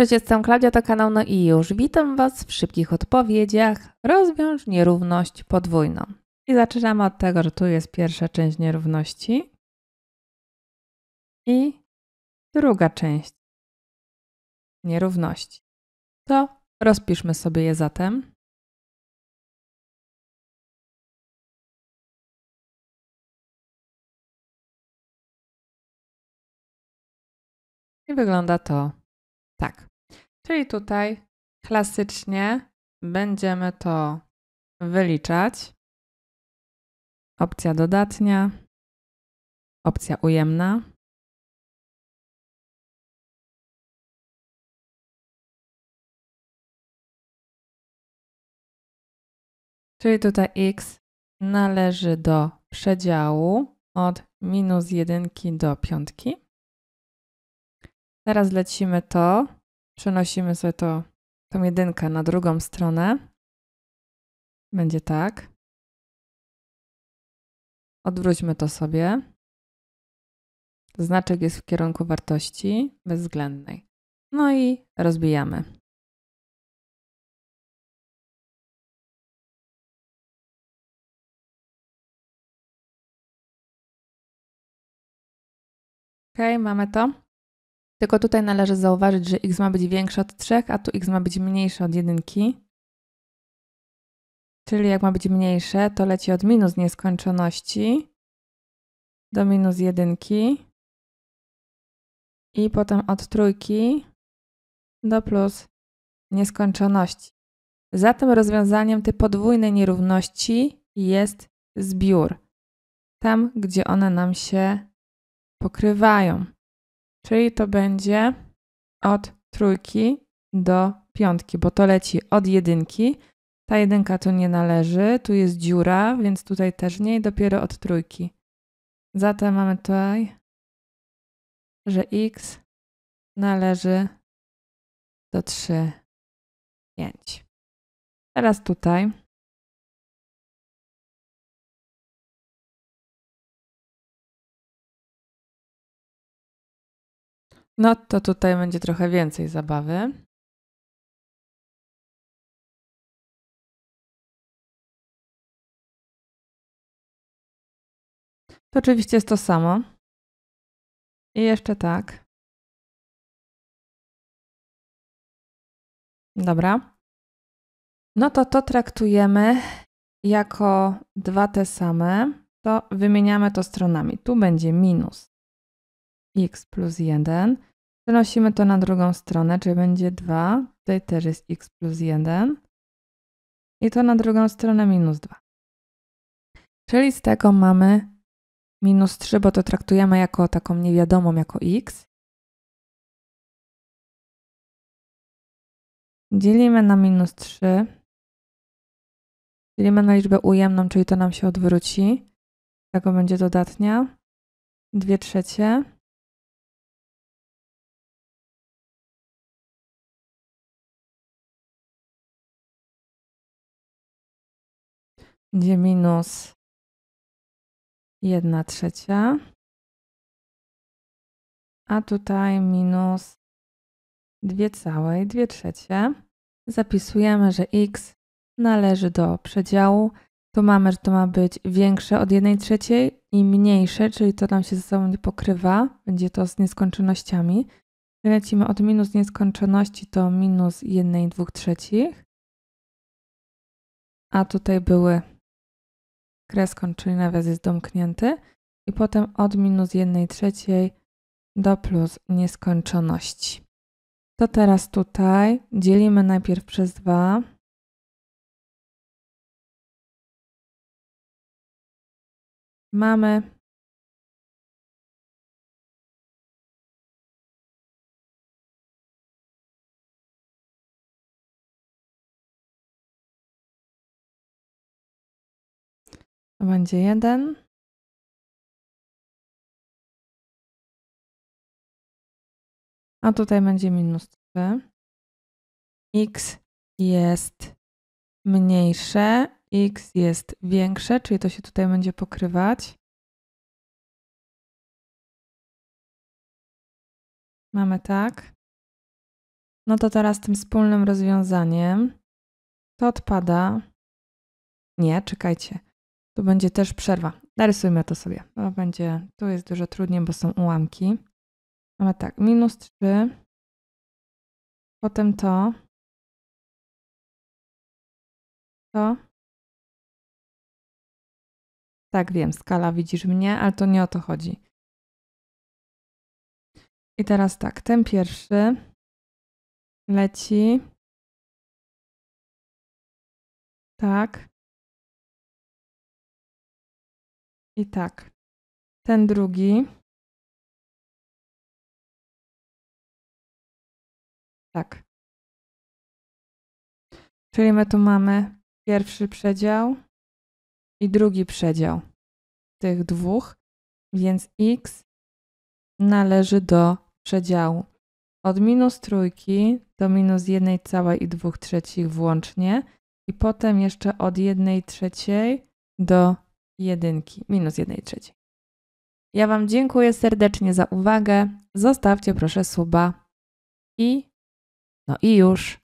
Cześć, jestem Klaudia, to kanał No i już. Witam Was w szybkich odpowiedziach. Rozwiąż nierówność podwójną. I zaczynamy od tego, że tu jest pierwsza część nierówności i druga część nierówności. To rozpiszmy sobie je zatem. I wygląda to tak. Czyli tutaj klasycznie będziemy to wyliczać. Opcja dodatnia, opcja ujemna. Czyli tutaj x należy do przedziału od minus jedynki do piątki. Teraz lecimy to Przenosimy sobie to, tą jedynkę na drugą stronę. Będzie tak. Odwróćmy to sobie. Znaczek jest w kierunku wartości bezwzględnej. No i rozbijamy. Ok, mamy to. Tylko tutaj należy zauważyć, że x ma być większe od 3, a tu x ma być mniejsze od 1. Czyli jak ma być mniejsze, to leci od minus nieskończoności do minus 1 i potem od trójki do plus nieskończoności. Zatem rozwiązaniem tej podwójnej nierówności jest zbiór. Tam, gdzie one nam się pokrywają. Czyli to będzie od trójki do piątki, bo to leci od jedynki. Ta jedynka tu nie należy, tu jest dziura, więc tutaj też nie i dopiero od trójki. Zatem mamy tutaj, że x należy do 3, 5. Teraz tutaj No to tutaj będzie trochę więcej zabawy. To oczywiście jest to samo. I jeszcze tak. Dobra. No to to traktujemy jako dwa te same. To wymieniamy to stronami. Tu będzie minus x plus 1 Przenosimy to na drugą stronę, czyli będzie 2. Tutaj też jest x plus 1. I to na drugą stronę minus 2. Czyli z tego mamy minus 3, bo to traktujemy jako taką niewiadomą, jako x. Dzielimy na minus 3. Dzielimy na liczbę ujemną, czyli to nam się odwróci. Z tego będzie dodatnia. 2 trzecie będzie minus 1 trzecia, a tutaj minus 2 całej 2 trzecie. Zapisujemy, że x należy do przedziału. Tu mamy, że to ma być większe od 1 trzeciej i mniejsze, czyli to nam się ze sobą nie pokrywa. Będzie to z nieskończonościami. Lecimy od minus nieskończoności do minus 1 2 trzecich. A tutaj były kres czyli nawias jest domknięty i potem od minus 1 trzeciej do plus nieskończoności. To teraz tutaj dzielimy najpierw przez 2. Mamy To będzie jeden. A tutaj będzie minus 3. X jest mniejsze, X jest większe, czyli to się tutaj będzie pokrywać. Mamy tak. No to teraz tym wspólnym rozwiązaniem to odpada. Nie, czekajcie. Tu będzie też przerwa. Narysujmy to sobie. To będzie, tu jest dużo trudniej, bo są ułamki. Mamy tak, minus 3. Potem to. To. Tak, wiem, skala, widzisz mnie, ale to nie o to chodzi. I teraz tak, ten pierwszy leci. Tak. I tak. Ten drugi. Tak. Czyli my tu mamy pierwszy przedział i drugi przedział tych dwóch, więc x należy do przedziału. Od minus trójki do minus jednej całej i dwóch trzecich włącznie i potem jeszcze od jednej trzeciej do jedynki, minus jednej trzeciej. Ja Wam dziękuję serdecznie za uwagę. Zostawcie proszę suba i no i już.